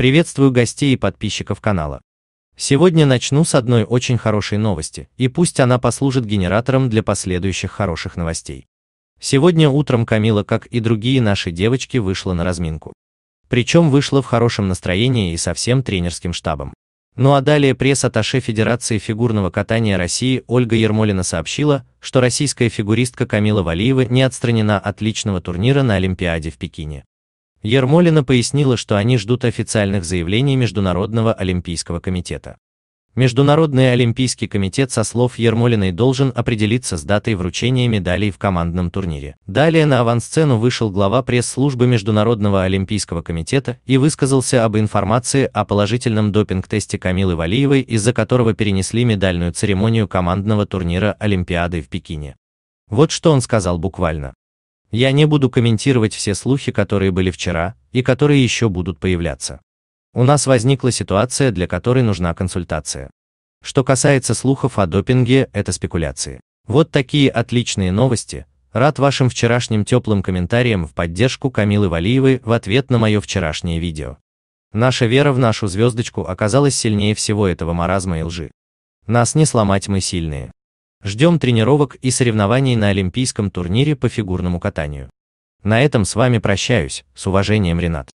Приветствую гостей и подписчиков канала. Сегодня начну с одной очень хорошей новости, и пусть она послужит генератором для последующих хороших новостей. Сегодня утром Камила, как и другие наши девочки, вышла на разминку. Причем вышла в хорошем настроении и со всем тренерским штабом. Ну а далее пресс-атташе Федерации фигурного катания России Ольга Ермолина сообщила, что российская фигуристка Камила Валиева не отстранена от личного турнира на Олимпиаде в Пекине. Ермолина пояснила, что они ждут официальных заявлений Международного олимпийского комитета. Международный олимпийский комитет со слов Ермолиной должен определиться с датой вручения медалей в командном турнире. Далее на авансцену вышел глава пресс-службы Международного олимпийского комитета и высказался об информации о положительном допинг-тесте Камилы Валиевой, из-за которого перенесли медальную церемонию командного турнира Олимпиады в Пекине. Вот что он сказал буквально. Я не буду комментировать все слухи, которые были вчера и которые еще будут появляться. У нас возникла ситуация, для которой нужна консультация. Что касается слухов о допинге, это спекуляции. Вот такие отличные новости. Рад вашим вчерашним теплым комментариям в поддержку Камилы Валиевой в ответ на мое вчерашнее видео. Наша вера в нашу звездочку оказалась сильнее всего этого маразма и лжи. Нас не сломать мы сильные. Ждем тренировок и соревнований на Олимпийском турнире по фигурному катанию. На этом с вами прощаюсь, с уважением Ренат.